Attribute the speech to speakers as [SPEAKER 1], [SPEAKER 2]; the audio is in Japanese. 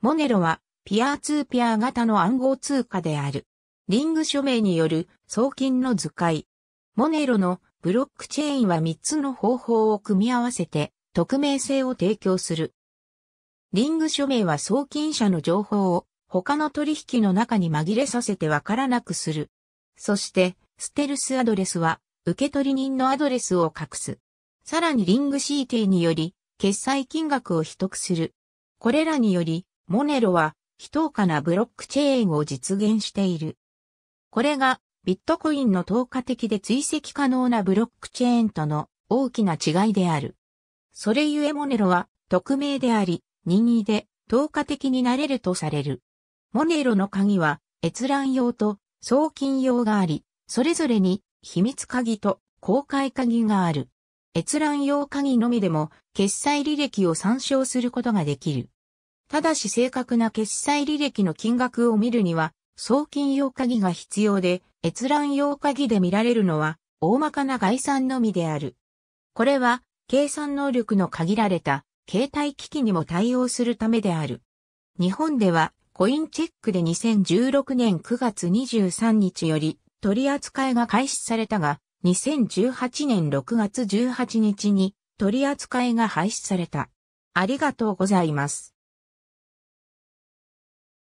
[SPEAKER 1] モネロは、ピアーツーピアー型の暗号通貨である。リング署名による送金の図解。モネロのブロックチェーンは3つの方法を組み合わせて匿名性を提供する。リング署名は送金者の情報を他の取引の中に紛れさせてわからなくする。そして、ステルスアドレスは受取人のアドレスを隠す。さらにリング CT により決済金額を取得する。これらによりモネロは、非等価なブロックチェーンを実現している。これが、ビットコインの等価的で追跡可能なブロックチェーンとの大きな違いである。それゆえモネロは、匿名であり、任意で、等価的になれるとされる。モネロの鍵は、閲覧用と送金用があり、それぞれに秘密鍵と公開鍵がある。閲覧用鍵のみでも決済履歴を参照することができる。ただし正確な決済履歴の金額を見るには、送金用鍵が必要で、閲覧用鍵で見られるのは、大まかな概算のみである。これは、計算能力の限られた、携帯機器にも対応するためである。日本では、コインチェックで2016年9月23日より、取り扱いが開始されたが、2018年6月18日に、取り扱いが廃止された。ありがとうございます。